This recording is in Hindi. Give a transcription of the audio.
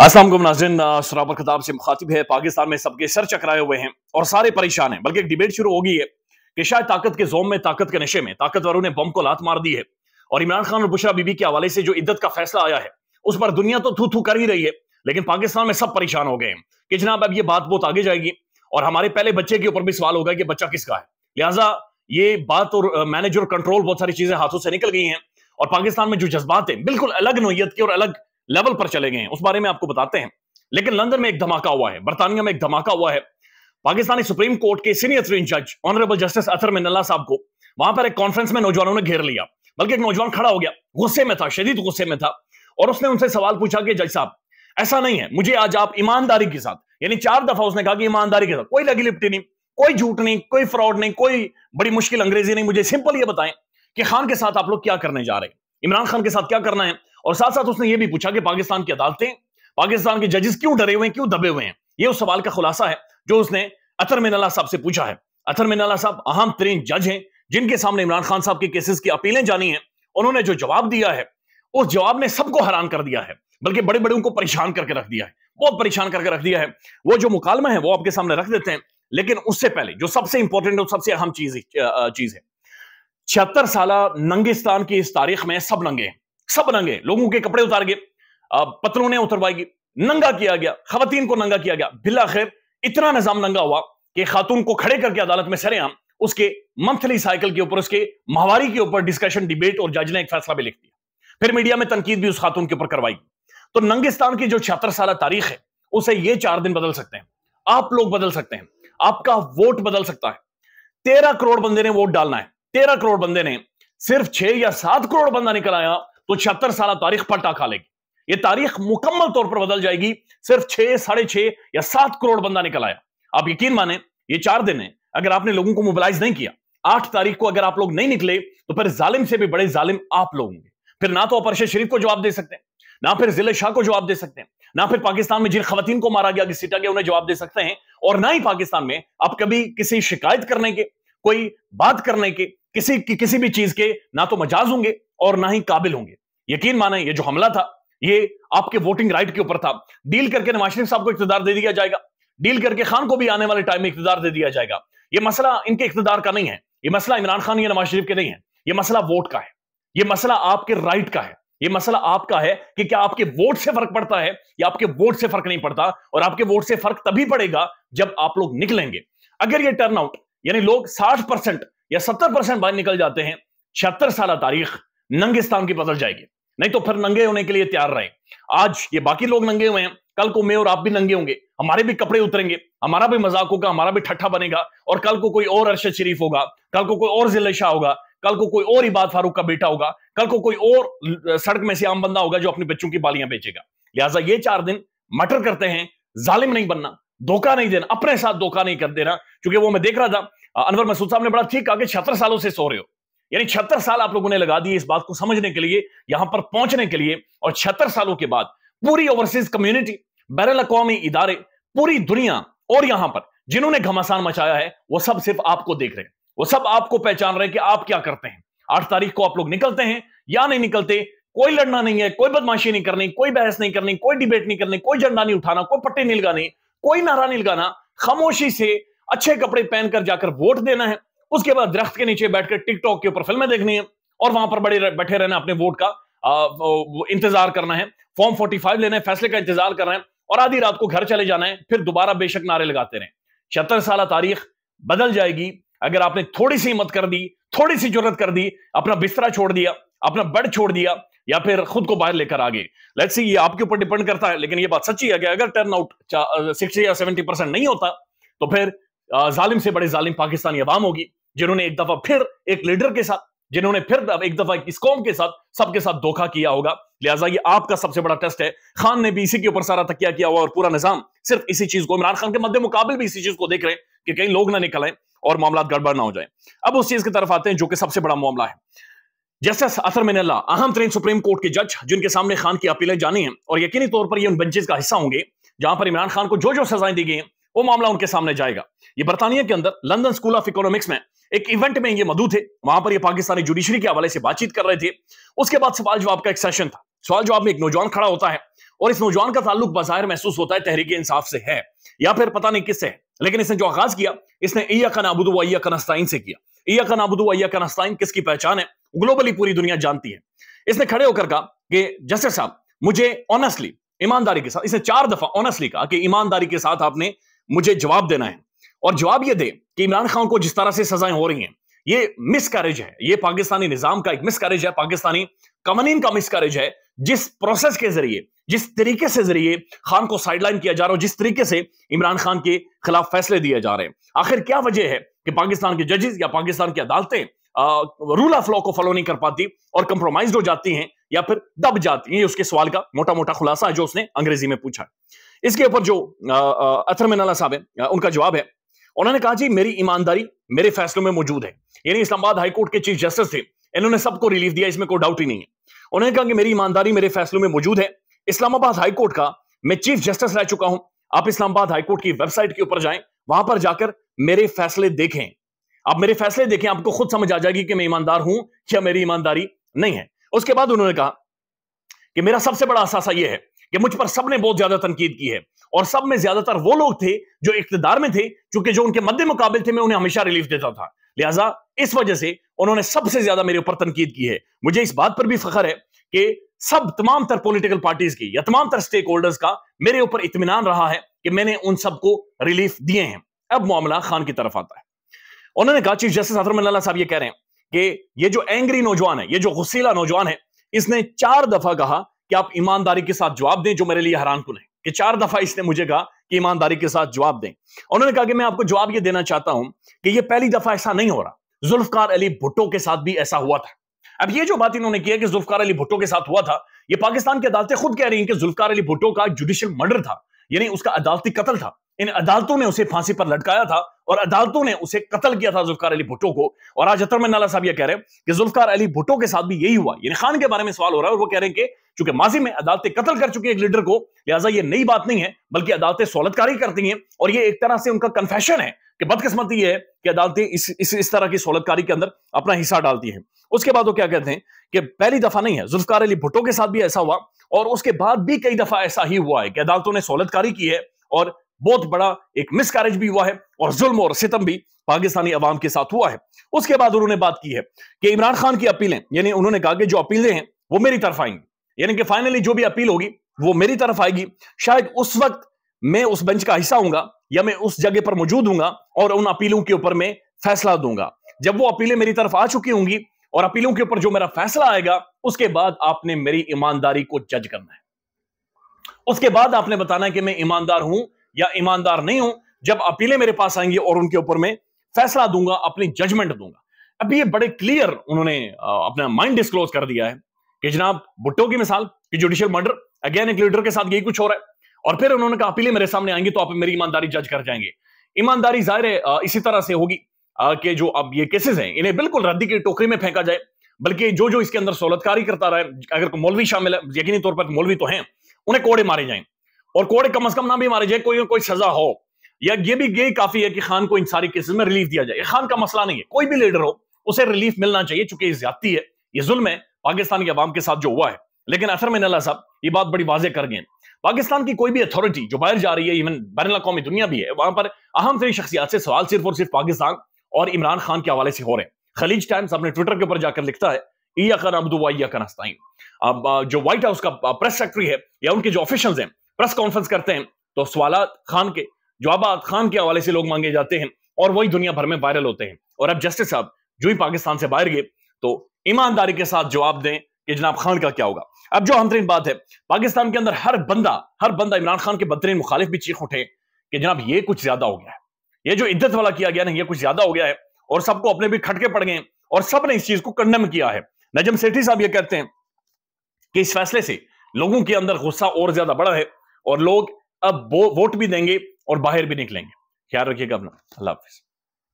असलम नाजन शराबर खताब से मुखातिब है पाकिस्तान में सबके सर चकराए हुए हैं और सारे परेशान हैं बल्कि एक डिबेट शुरू हो गई है कि शायद ताकत के जोम में ताकत के नशे में ताकतवरों ने बम को लात मार दी है और इमरान खान और बुशरा बीबी के हवाले से जो इद्दत का फैसला आया है उस पर दुनिया तो थू थू कर ही रही है लेकिन पाकिस्तान में सब परेशान हो गए हैं कि जनाब अब ये बात बहुत आगे जाएगी और हमारे पहले बच्चे के ऊपर भी सवाल होगा कि बच्चा किसका है लिहाजा ये बात और मैनेज और कंट्रोल बहुत सारी चीजें हाथों से निकल गई हैं और पाकिस्तान में जो जज्बात है बिल्कुल अलग नोयत के और अलग लेवल पर चले गए हैं उस बारे में आपको बताते हैं लेकिन लंदन में एक धमाका हुआ है बर्तानिया में एक धमाका हुआ है पाकिस्तानी सुप्रीम कोर्ट के सीनियर ट्रीन जज ऑनरेबल जस्टिस अथर मिनल्ला साहब को वहां पर एक कॉन्फ्रेंस में नौजवानों ने घेर लिया बल्कि एक नौजवान खड़ा हो गया गुस्से में था शदीद गुस्से में था और उसने उनसे सवाल पूछा कि जज साहब ऐसा नहीं है मुझे आज आप ईमानदारी के साथ यानी चार दफा उसने कहा कि ईमानदारी के साथ कोई लगी लिपटी नहीं कोई झूठ नहीं कोई फ्रॉड नहीं कोई बड़ी मुश्किल अंग्रेजी नहीं मुझे सिंपल ये बताएं कि खान के साथ आप लोग क्या करने जा रहे हैं इमरान खान के साथ क्या करना है और साथ साथ उसने ये भी पूछा कि पाकिस्तान की अदालतें पाकिस्तान के जजेस क्यों डरे हुए हैं क्यों दबे हुए हैं ये उस सवाल का खुलासा है जो उसने अतर मिनला साहब से पूछा है अतर मिनला साहब अहम तरीन जज हैं जिनके सामने इमरान खान साहब के केसेस की अपीलें जानी है उन्होंने जो जवाब दिया है उस जवाब ने सबको हैरान कर दिया है बल्कि बड़े बड़े उनको परेशान करके रख दिया है बहुत परेशान करके रख दिया है वो जो मुकालमा है वो आपके सामने रख देते हैं लेकिन उससे पहले जो सबसे इंपॉर्टेंट और सबसे अहम चीज चीज है छिहत्तर साल नंगिस्तान की इस तारीख में सब नंगे हैं सब नंगे लोगों के कपड़े उतार गए पतलूने उतरवाएगी नंगा किया गया खातन को नंगा किया गया बिल्ला खैर इतना निजाम नंगा हुआ कि खातून को खड़े करके अदालत में सरेआम उसके मंथली साइकिल के ऊपर उसके माहवारी के ऊपर डिस्कशन डिबेट और जज ने एक फैसला भी लिख दिया फिर मीडिया में तनकीद भी उस खातून के ऊपर करवाई गई तो नंगिस्तान की जो छिहत्तर साल तारीख है उसे ये चार दिन बदल सकते हैं आप लोग बदल सकते हैं आपका वोट बदल सकता है तेरह करोड़ बंदे ने वोट डालना है तेरह करोड़ बंदे ने सिर्फ छह या सात करोड़ बंदा निकल आया तो छिहत्तर साल तारीख पटा खा लेगी ये तारीख मुकम्मल तौर पर बदल जाएगी सिर्फ छह साढ़े छह या सात करोड़ बंदा निकल आया आप यकीन माने ये चार दिन है अगर आपने लोगों को मोबिलाइज नहीं किया आठ तारीख को अगर आप लोग नहीं निकले तो फिर जालिम से भी बड़े जालिम आप लोग होंगे फिर ना तो आप शरीफ को जवाब दे सकते हैं ना फिर जिले शाह को जवाब दे सकते हैं ना फिर पाकिस्तान में जिन खातन को मारा गया घसीटा गया उन्हें जवाब दे सकते हैं और ना ही पाकिस्तान में आप कभी किसी शिकायत करने के कोई बात करने के किसी कि, किसी भी चीज के ना तो मजाज होंगे और ना ही काबिल होंगे यकीन माने ये जो हमला था ये आपके वोटिंग राइट के ऊपर था डील करके नवाज शरीफ साहब को इकतदार दे दिया जाएगा डील करके खान को भी आने वाले टाइम में इकतदार दे दिया जाएगा ये मसला इनके इकतदार का नहीं है ये मसला इमरान खान या नवाज शरीफ के नहीं है ये मसला वोट का है ये मसला आपके राइट का है ये मसला आपका है कि क्या आपके वोट से फर्क पड़ता है या आपके वोट से फर्क नहीं पड़ता और आपके वोट से फर्क तभी पड़ेगा जब आप लोग निकलेंगे अगर ये टर्नआउट यानी लोग 60 परसेंट या 70 परसेंट बाहर निकल जाते हैं छिहत्तर साल तारीख नंगिस्तान की बदल जाएगी नहीं तो फिर नंगे होने के लिए तैयार रहे आज ये बाकी लोग नंगे हुए हैं कल को मैं और आप भी नंगे होंगे हमारे भी कपड़े उतरेंगे हमारा भी मजाक होगा हमारा भी ठट्ठा बनेगा और कल को कोई और अरशद शरीफ होगा कल को कोई और जिले शाह होगा कल को कोई और इबाद फारूक का बेटा होगा कल को कोई और सड़क में से आम बंदा होगा जो अपने बच्चों की बालियां बेचेगा लिहाजा ये चार दिन मटर करते हैं जालिम नहीं बनना धोखा नहीं देना अपने साथ धोखा नहीं कर देना क्योंकि वो मैं देख रहा था अनवर मसूद साहब ने बड़ा ठीक कहा कि छिहत्तर सालों से सो रहे हो यानी छहत्तर साल आप लोगों ने लगा दिए इस बात को समझने के लिए यहां पर पहुंचने के लिए और छिहत्तर सालों के बाद पूरी ओवरसीज कम्युनिटी बैरल अकवामी इदारे पूरी दुनिया और यहां पर जिन्होंने घमासान मचाया है वो सब सिर्फ आपको देख रहे हैं वो सब आपको पहचान रहे हैं कि आप क्या करते हैं आठ तारीख को आप लोग निकलते हैं या नहीं निकलते कोई लड़ना नहीं है कोई बदमाशी नहीं करनी कोई बहस नहीं करनी कोई डिबेट नहीं करनी कोई झंडा नहीं उठाना कोई पट्टी नहीं लगानी कोई नारा नहीं लगाना खामोशी से अच्छे कपड़े पहनकर जाकर वोट देना है उसके बाद दरख्त के नीचे बैठकर टिकटॉक के ऊपर फिल्में देखनी है और वहां पर बड़े बैठे रहना अपने वोट का इंतजार करना है फॉर्म फोर्टी फाइव लेना है फैसले का इंतजार करना है और आधी रात को घर चले जाना है फिर दोबारा बेशक नारे लगाते रहे छिहत्तर साल तारीख बदल जाएगी अगर आपने थोड़ी सी हिम्मत कर दी थोड़ी सी जरूरत कर दी अपना बिस्तरा छोड़ दिया अपना बेड छोड़ दिया या फिर खुद को बाहर लेकर आगे लेट्स सी ये आपके ऊपर डिपेंड करता है लेकिन ये बात सच्ची है कि अगर टर्न आउट सिक्सटी या सेवेंटी परसेंट नहीं होता तो फिर जालिम से बड़े जालिम पाकिस्तानी अवाम होगी जिन्होंने एक दफा फिर एक लीडर के साथ जिन्होंने फिर एक दफा इस कौम के साथ सबके साथ धोखा किया होगा लिहाजा ये आपका सबसे बड़ा टेस्ट है खान ने भी इसी के ऊपर सारा तकिया किया हुआ और पूरा निजाम सिर्फ इसी चीज को इमरान खान के मध्य मुकाबले भी इसी चीज को देख रहे हैं कि कहीं लोग ना निकल आए और मामला गड़बड़ ना हो जाए अब उस चीज की तरफ आते हैं जो कि सबसे बड़ा मामला है जस्टिस असर मिन अहम तरीन सुप्रीम कोर्ट के जज जिनके सामने खान की अपीलें जानी हैं और यकीनी तौर पर ये उन बेंचेज का हिस्सा होंगे जहां पर इमरान खान को जो जो सजाएं दी गई हैं वो मामला उनके सामने जाएगा ये बरतानिया के अंदर लंदन स्कूल ऑफ इकोनॉमिक्स में एक इवेंट में ये मधु थे वहां पर ये पाकिस्तानी जुडिशरी के हवाले से बातचीत कर रहे थे उसके बाद सवाल जवाब का एक सेशन था सवाल जवाब में एक नौजवान खड़ा होता है और इस नौजवान का ताल्लुक बाहर महसूस होता है तहरीक इंसाफ से है या फिर पता नहीं किससे है लेकिन इसने जो आगाज किया इसने ईया का नाबुदू ईया कनस्ताइन से किया ईया का नाबुदू ईया कनस्ताइन किसकी पहचान है ग्लोबली पूरी दुनिया जानती है इसने खड़े होकर कहा कि जस्टिस साहब मुझे ऑनेस्टली ईमानदारी के साथ इसने चार दफा ऑनेस्टली कहा कि ईमानदारी के साथ आपने मुझे जवाब देना है और जवाब यह दे कि इमरान खान को जिस तरह से सजाएं हो रही हैं ये मिसकैरेज है ये पाकिस्तानी निजाम का एक मिसकैरेज है पाकिस्तानी कमनीन का मिसकैरेज है जिस प्रोसेस के जरिए जिस तरीके से जरिए खान को साइडलाइन किया जा रहा है जिस तरीके से इमरान खान के खिलाफ फैसले दिए जा रहे हैं आखिर क्या वजह है कि पाकिस्तान के जजेस या पाकिस्तान की अदालतें रूल ऑफ लॉ को फॉलो नहीं कर पाती और कंप्रोमाइज हो जाती हैं या फिर दब जाती हैं उसके सवाल का मोटा मोटा खुलासा है जो उसने अंग्रेजी में पूछा इसके ऊपर जो अथर साहब है उनका जवाब है उन्होंने कहा जी मेरी ईमानदारी मेरे फैसलों में मौजूद है यानी इस्लामाबाद हाईकोर्ट के चीफ जस्टिस थे इन्होंने सबको रिलीफ दिया इसमें कोई डाउट ही नहीं है उन्होंने कहा कि मेरी ईमानदारी मेरे फैसलों में मौजूद है इस्लामाबाद हाईकोर्ट का मैं चीफ जस्टिस रह चुका हूं आप इस्लामाबाद हाईकोर्ट की वेबसाइट के ऊपर जाए वहां पर जाकर मेरे फैसले देखें आप मेरे फैसले देखें आपको खुद समझ आ जाएगी कि मैं ईमानदार हूं या मेरी ईमानदारी नहीं है उसके बाद उन्होंने कहा कि मेरा सबसे बड़ा असासा यह है कि मुझ पर सबने बहुत ज्यादा तनकीद की है और सब में ज्यादातर वो लोग थे जो इकतदार में थे क्योंकि जो उनके मद्दे मुकाबले थे मैं उन्हें हमेशा रिलीफ देता था लिहाजा इस वजह से उन्होंने सबसे ज्यादा मेरे ऊपर तनकीद की है मुझे इस बात पर भी फखर है कि सब तमाम तर पोलिटिकल पार्टीज की या तमाम तर स्टेक होल्डर्स का मेरे ऊपर इतमान रहा है कि मैंने उन सबको रिलीफ दिए हैं अब मामला खान की तरफ आता है उन्होंने कहा चीफ जस्टिस साहब ये कह रहे हैं कि ये जो एंग्री नौजवान है ये जो गुस्सेला नौजवान है इसने चार दफा कहा कि आप ईमानदारी के साथ जवाब दें जो मेरे लिए हैरान कुल है कि चार दफा इसने मुझे कहा कि ईमानदारी के साथ जवाब दें उन्होंने कहा कि मैं आपको जवाब ये देना चाहता हूं कि ये पहली दफा ऐसा नहीं हो रहा जुल्फकार अली भुट्टो के साथ भी ऐसा हुआ था अब ये जो बात इन्होंने की है कि जुल्फकार अली भुट्टो के साथ हुआ था ये पाकिस्तान की अदालतें खुद कह रही हैं कि जुल्फकार अली भुट्टो का जुडिशियल मर्डर था यानी उसका अदालती कत्ल था इन अदालतों ने उसे फांसी पर लटकाया था और अदालतों ने उसे कत्ल किया था जुल्फकार अली भुट्टो को और आज अतर मन्ना साहब यह कह रहे हैं कि जुल्फकार अली भुट्टो के साथ भी यही हुआ यानी खान के बारे में सवाल हो रहा है और वो कह रहे हैं कि चूंकि माजी में अदालतें कत्ल कर चुकी है एक लीडर को लिहाजा यह नई बात नहीं है बल्कि अदालतें सहूलतकारी करती हैं और यह एक तरह से उनका कन्फेशन है कि बदकिस्मती है कि अदालतें इस, इस इस तरह की सहूलतकारी के अंदर अपना हिस्सा डालती हैं उसके बाद वो क्या कहते हैं कि पहली दफा नहीं है जुल्फकार अली भुट्टो के साथ भी ऐसा हुआ और उसके बाद भी कई दफा ऐसा ही हुआ है कि अदालतों ने सहलतकारी की है और बहुत बड़ा एक मिसकैरेज भी हुआ है और जुल्म और सितम भी पाकिस्तानी अवाम के साथ हुआ है उसके बाद उन्होंने बात की है कि इमरान खान की अपीलें यानी उन्होंने कहा कि जो अपीलें हैं वो मेरी तरफ आएंगी यानी कि फाइनली जो भी अपील होगी वो मेरी तरफ आएगी शायद उस वक्त मैं उस बेंच का हिस्सा हूंगा या मैं उस जगह पर मौजूद हूंगा और उन अपीलों के ऊपर मैं फैसला दूंगा जब वो अपीलें मेरी तरफ आ चुकी होंगी और अपीलों के ऊपर जो मेरा फैसला आएगा उसके बाद आपने मेरी ईमानदारी को जज करना है उसके बाद आपने बताना है कि मैं ईमानदार हूं या ईमानदार नहीं हूं जब अपीलें मेरे पास आएंगी और उनके ऊपर मैं फैसला दूंगा अपनी जजमेंट दूंगा अब ये बड़े क्लियर उन्होंने अपना माइंड डिस्क्लोज कर दिया है कि जनाब भुट्टो की मिसाल कि जुडिशियल मर्डर अगेन एक लीडर के साथ यही कुछ हो रहा है और फिर उन्होंने कहा अपीलें मेरे सामने आएंगी तो आप मेरी ईमानदारी जज कर जाएंगे ईमानदारी जाहिर है इसी तरह से होगी के जो अब ये केसेस हैं इन्हें बिल्कुल रद्दी की टोकरी में फेंका जाए बल्कि जो जो इसके अंदर सहलतकारी करता रहा है अगर मौलवी शामिल है यकीनी तौर पर मौलवी तो हैं उन्हें कोड़े मारे जाए और कोड़े कम अज कम ना भी मारे जाए कोई कोई सजा हो या ये भी यही काफी है कि खान को इन सारी केसेस में रिलीफ दिया जाए खान का मसला नहीं है कोई भी लीडर हो उसे रिलीफ मिलना चाहिए चूंकि ये ज्यादती है ये जुल्म है पाकिस्तान के अवाम के साथ जो हुआ है लेकिन असर में नला साहब ये बात बड़ी वाजे कर गए पाकिस्तान की कोई भी अथॉरिटी जो बाहर जा रही है इवन बैन अवी दुनिया भी है वहां पर अहम तरीन शख्सियात से सवाल सिर्फ और सिर्फ पाकिस्तान और इमरान खान के हवाले से हो रहे हैं खलीज टाइम्स अपने ट्विटर के ऊपर जाकर लिखता है अब जो व्हाइट हाउस का प्रेस सेक्रेटरी है या उनके जो ऑफिशियल हैं प्रेस कॉन्फ्रेंस करते हैं तो सवाल खान के जवाब खान के हवाले से लोग मांगे जाते हैं और वही दुनिया भर में वायरल होते हैं और अब जस्टिस साहब जो ही पाकिस्तान से बाहर गए तो ईमानदारी के साथ जवाब दें कि जनाब खान का क्या होगा अब जो हमतरीन बात है पाकिस्तान के अंदर हर बंदा हर बंदा इमरान खान के बदतरीन मुखालिफ भी चीख उठे कि जनाब ये कुछ ज्यादा हो गया है ये जो इज्जत वाला किया गया ना ये कुछ ज्यादा हो गया है और सबको अपने भी खटके पड़ गए और सब ने इस चीज को कंडम किया है नजम सेठी साहब ये कहते हैं कि इस फैसले से लोगों के अंदर गुस्सा और ज्यादा बढ़ा है और लोग अब वोट भी देंगे और बाहर भी निकलेंगे ख्याल रखिएगा अपना अल्लाह हाफिज़